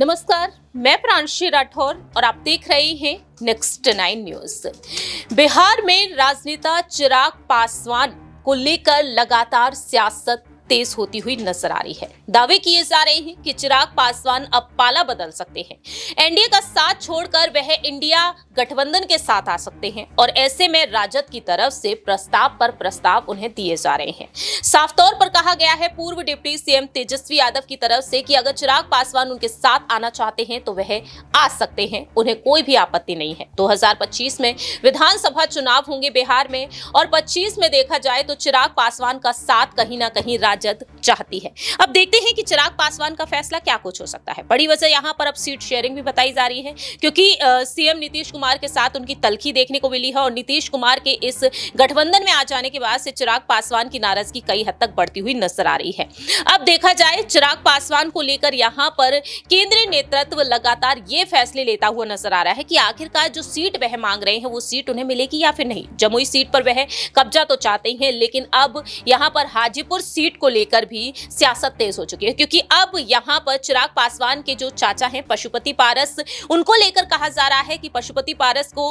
नमस्कार मैं प्रांशी राठौर और आप देख रहे हैं नेक्स्ट नाइन न्यूज बिहार में राजनेता चिराग पासवान को लेकर लगातार सियासत तेज होती हुई नजर आ रही है दावे किए जा रहे हैं कि चिराग पासवान अब पाला बदल सकते हैं एनडीए का साथ छोड़कर वह इंडिया गठबंधन के साथ आ सकते हैं और ऐसे में राजद की तरफ से प्रस्ताव पर प्रस्ताव उन्हें दिए जा रहे हैं साफ तौर पर कहा गया है पूर्व डिप्टी सीएम तेजस्वी यादव की तरफ से कि अगर चिराग पासवान उनके साथ आना चाहते हैं तो वह आ सकते हैं उन्हें कोई भी आपत्ति नहीं है दो में विधानसभा चुनाव होंगे बिहार में और पच्चीस में देखा जाए तो चिराग पासवान का साथ कहीं ना कहीं राजद चाहती है अब देखते हैं कि चिराग पासवान का फैसला क्या कुछ हो सकता है बड़ी वजह यहाँ पर अब सीट शेयरिंग भी बताई जा रही है क्योंकि सीएम नीतीश कुमार के साथ उनकी तलखी देखने को मिली है और नीतीश कुमार के इस गठबंधन में आ जाने के बाद से चिराग पासवान की नाराजगी कई हद तक बढ़ती हुई नजर आ रही है अब देखा जाए चिराग पासवान को लेकर यहाँ पर केंद्रीय नेतृत्व लगातार ये फैसले लेता हुआ नजर आ रहा है कि आखिरकार जो सीट वह मांग रहे हैं वो सीट उन्हें मिलेगी या फिर नहीं जमुई सीट पर वह कब्जा तो चाहते हैं लेकिन अब यहाँ पर हाजीपुर सीट को लेकर भी सियासत तेज हो चुकी है क्योंकि अब यहाँ पर चिराग पासवान के जो चाचा हैं पशुपति पारस उनको लेकर कहा जा रहा है कि पशुपति पारस को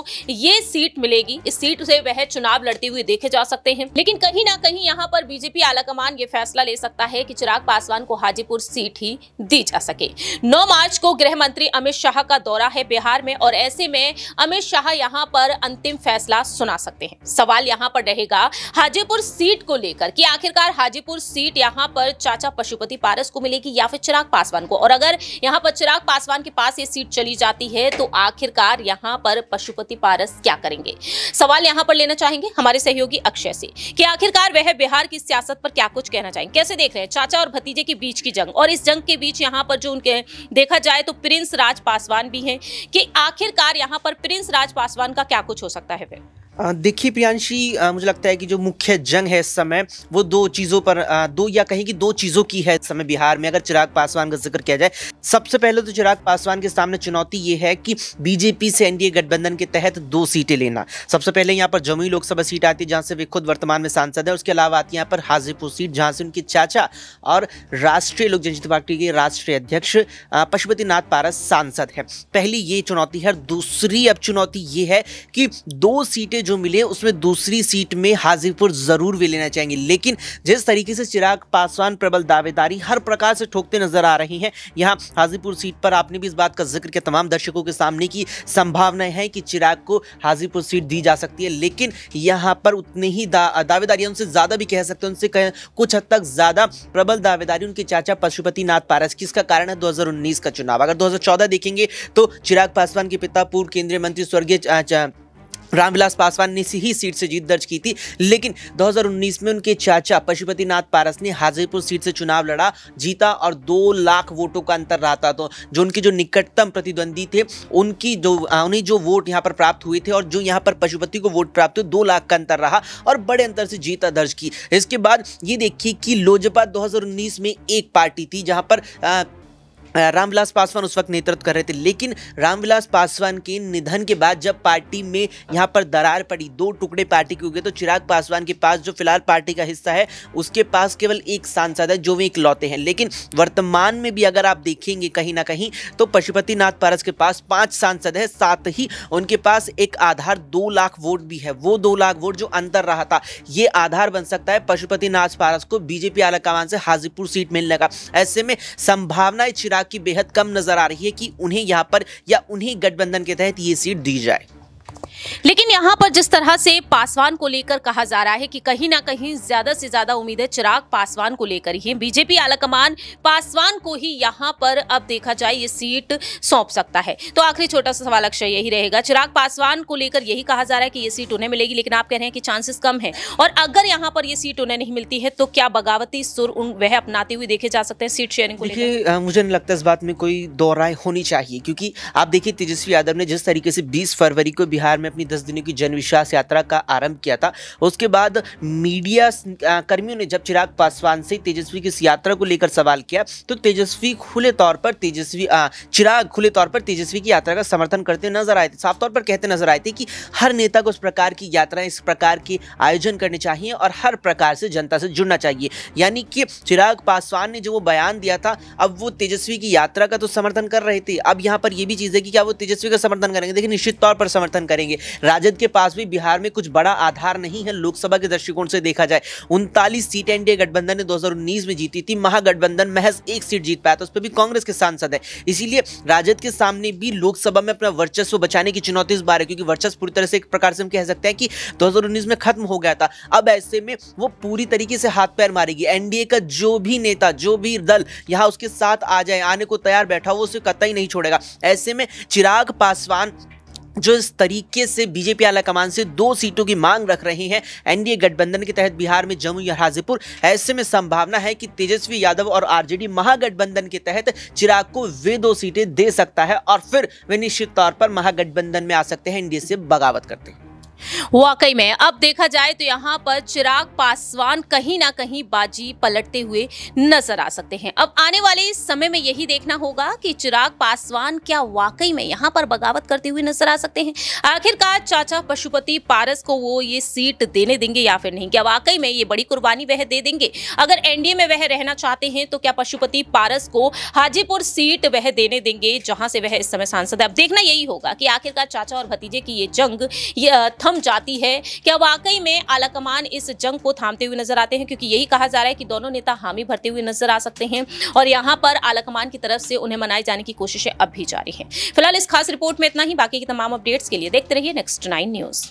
ये सीट मिलेगी इस सीट से वह चुनाव लड़ते हुए देखे जा सकते हैं लेकिन कहीं ना कहीं यहाँ पर बीजेपी आलाकमान ये फैसला ले सकता है कि चिराग पासवान को हाजीपुर सीट ही दी जा सके नौ मार्च को गृह मंत्री अमित शाह का दौरा है बिहार में और ऐसे में अमित शाह यहाँ पर अंतिम फैसला सुना सकते हैं सवाल यहाँ पर रहेगा हाजीपुर सीट को लेकर कि आखिरकार हाजीपुर सीट सीट यहाँ पर चाचा पशुपति पारस को मिलेगी या फिर चिराग पासवान को और अगर यहाँ पर चिराग पासवान के पास ये सीट चली जाती है तो आखिरकार यहाँ पर पशुपति पारस क्या करेंगे सवाल यहाँ पर लेना चाहेंगे हमारे सहयोगी अक्षय से कि आखिरकार वह बिहार की सियासत पर क्या कुछ कहना चाहेंगे कैसे देख रहे हैं चाचा और भतीजे के बीच की जंग और इस जंग के बीच यहाँ पर जो उनके देखा जाए तो प्रिंस राज पासवान भी हैं कि आखिरकार यहाँ पर प्रिंस राज पासवान का क्या कुछ हो सकता है फिर देखिए प्रियांशी मुझे लगता है कि जो मुख्य जंग है इस समय वो दो चीज़ों पर दो या कहीं कि दो चीज़ों की है इस समय बिहार में अगर चिराग पासवान का जिक्र किया जाए सबसे पहले तो चिराग पासवान के सामने चुनौती ये है कि बीजेपी से एनडीए गठबंधन के तहत दो सीटें लेना सबसे पहले यहाँ पर जमुई लोकसभा सीट आती है जहाँ से वे खुद वर्तमान में सांसद है उसके अलावा आती है यहाँ पर हाजीपुर सीट जहाँ से उनके चाचा और राष्ट्रीय लोक जनता पार्टी के राष्ट्रीय अध्यक्ष पशुपति नाथ पारस सांसद है पहली ये चुनौती है दूसरी अब चुनौती ये है कि दो सीटें सीटें जो मिली हैं उसमें दूसरी सीट में हाजीपुर ज़रूर भी लेना चाहेंगे लेकिन जिस तरीके से चिराग पासवान प्रबल दावेदारी हर प्रकार से ठोकते नजर आ रही हैं यहाँ हाजीपुर सीट पर आपने भी इस बात का जिक्र किया तमाम दर्शकों के सामने की संभावनाएं हैं कि चिराग को हाजीपुर सीट दी जा सकती है लेकिन यहाँ पर उतनी ही दा, दावेदारी उनसे ज़्यादा भी कह सकते हैं उनसे कुछ हद तक ज़्यादा प्रबल दावेदारी उनके चाचा पशुपति नाथ पारस की इसका कारण है दो का चुनाव अगर दो देखेंगे तो चिराग पासवान के पिता पूर्व केंद्रीय मंत्री स्वर्गीय रामविलास पासवान ने ही सीट से जीत दर्ज की थी लेकिन 2019 में उनके चाचा पशुपतिनाथ पारस ने हाजीपुर सीट से चुनाव लड़ा जीता और दो लाख वोटों का अंतर रहा था तो जो उनके जो निकटतम प्रतिद्वंदी थे उनकी जो उन्हें जो वोट यहाँ पर प्राप्त हुए थे और जो यहाँ पर पशुपति को वोट प्राप्त हुए दो लाख का अंतर रहा और बड़े अंतर से जीता दर्ज की इसके बाद ये देखिए कि लोजपा दो में एक पार्टी थी जहाँ पर रामविलास पासवान उस वक्त नेतृत्व कर रहे थे लेकिन रामविलास पासवान के निधन के बाद जब पार्टी में यहाँ पर दरार पड़ी दो टुकड़े पार्टी के हो गए तो चिराग पासवान के पास जो फिलहाल पार्टी का हिस्सा है उसके पास केवल एक सांसद है जो भी इकलौते हैं लेकिन वर्तमान में भी अगर आप देखेंगे कहीं ना कहीं तो पशुपतिनाथ पारस के पास पाँच सांसद है साथ ही उनके पास एक आधार दो लाख वोट भी है वो दो लाख वोट जो अंतर रहा था ये आधार बन सकता है पशुपतिनाथ पारस को बीजेपी आला कमान से हाजीपुर सीट मिलने का ऐसे में संभावनाएं चिराग की बेहद कम नजर आ रही है कि उन्हें यहाँ पर या उन्हें गठबंधन के तहत ये सीट दी जाए लेकिन यहाँ पर जिस तरह से पासवान को लेकर कहा जा रहा है कि कहीं ना कहीं ज्यादा से ज्यादा उम्मीदें चिराग पासवान को लेकर ही बीजेपी आलाकमान पासवान को ही यहाँ पर अब देखा जाए ये सीट सौंप सकता है तो आखिरी छोटा सा सवाल अक्षय यही रहेगा चिराग पासवान को लेकर यही कहा जा रहा है कि ये सीट उन्हें मिलेगी लेकिन आप कह रहे हैं कि चांसेस कम है और अगर यहाँ पर ये सीट उन्हें नहीं मिलती है तो क्या बगावती सुर वह अपनाते हुए देखे जा सकते हैं सीट शेयरिंग को लेकर मुझे नहीं लगता इस बात में कोई दो होनी चाहिए क्योंकि आप देखिए तेजस्वी यादव ने जिस तरीके से बीस फरवरी को बिहार में अपनी दस दिनों की जनविश्वास यात्रा का आरंभ किया था उसके बाद मीडिया कर्मियों ने जब चिराग पासवान से तेजस्वी की इस यात्रा को लेकर सवाल किया तो तेजस्वी खुले तौर पर तेजस्वी चिराग खुले तौर पर तेजस्वी की यात्रा का समर्थन करते नजर आए थे साफ तौर पर कहते नजर आए थे कि हर नेता को उस प्रकार की यात्रा इस प्रकार की आयोजन करने चाहिए और हर प्रकार से जनता से जुड़ना चाहिए यानी कि चिराग पासवान ने जो वो बयान दिया था अब वो तेजस्वी की यात्रा का तो समर्थन कर रहे थे अब यहाँ पर यह भी चीज़ है कि क्या वो तेजस्वी का समर्थन करेंगे देखिए निश्चित तौर पर समर्थन करेंगे राजद के पास भी बिहार में कुछ बड़ा आधार नहीं है लोकसभा के दृष्टिकोण से देखा जाए उनतालीस सीट एनडीए गठबंधन ने दो में जीती थी महागठबंधन महज एक सीट जीत पाया था उस पर भी कांग्रेस के सांसद है इसीलिए राजद के सामने भी लोकसभा में अपना वर्चस्व बचाने की चुनौती इस बार है क्योंकि वर्चस्व पूरी तरह से एक प्रकार से हम कह सकते हैं कि दो में खत्म हो गया था अब ऐसे में वो पूरी तरीके से हाथ पैर मारेगी एनडीए का जो भी नेता जो भी दल यहां उसके साथ आ जाए आने को तैयार बैठा वो उसे कतई नहीं छोड़ेगा ऐसे में चिराग पासवान जो इस तरीके से बीजेपी आला कमान से दो सीटों की मांग रख रही है एनडीए गठबंधन के तहत बिहार में जमुई और हाजीपुर ऐसे में संभावना है कि तेजस्वी यादव और आरजेडी महागठबंधन के तहत चिराग को वे दो सीटें दे सकता है और फिर वे निश्चित तौर पर महागठबंधन में आ सकते हैं एनडीए से बगावत करते हैं वाकई में अब देखा जाए तो यहाँ पर चिराग पासवान कहीं ना कहीं बाजी पलटते हुए नजर आ सकते हैं अब आने वाले समय में यही देखना होगा कि चिराग पासवान क्या वाकई में यहाँ पर बगावत करते हुए नजर आ सकते हैं आखिरकार चाचा पशुपति पारस को वो ये सीट देने देंगे या फिर नहीं क्या वाकई में ये बड़ी कुर्बानी वह दे देंगे अगर एनडीए में वह रहना चाहते हैं तो क्या पशुपति पारस को हाजीपुर सीट वह देने देंगे जहां से वह इस समय सांसद है अब देखना यही होगा कि आखिरकार चाचा और भतीजे की ये जंग थम थम जाती है क्या वाकई में आलाकमान इस जंग को थामते हुए नजर आते हैं क्योंकि यही कहा जा रहा है कि दोनों नेता हामी भरते हुए नजर आ सकते हैं और यहाँ पर आलाकमान की तरफ से उन्हें मनाए जाने की कोशिशें अब भी जारी है फिलहाल इस खास रिपोर्ट में इतना ही बाकी की तमाम अपडेट्स के लिए देखते रहिए नेक्स्ट नाइन न्यूज़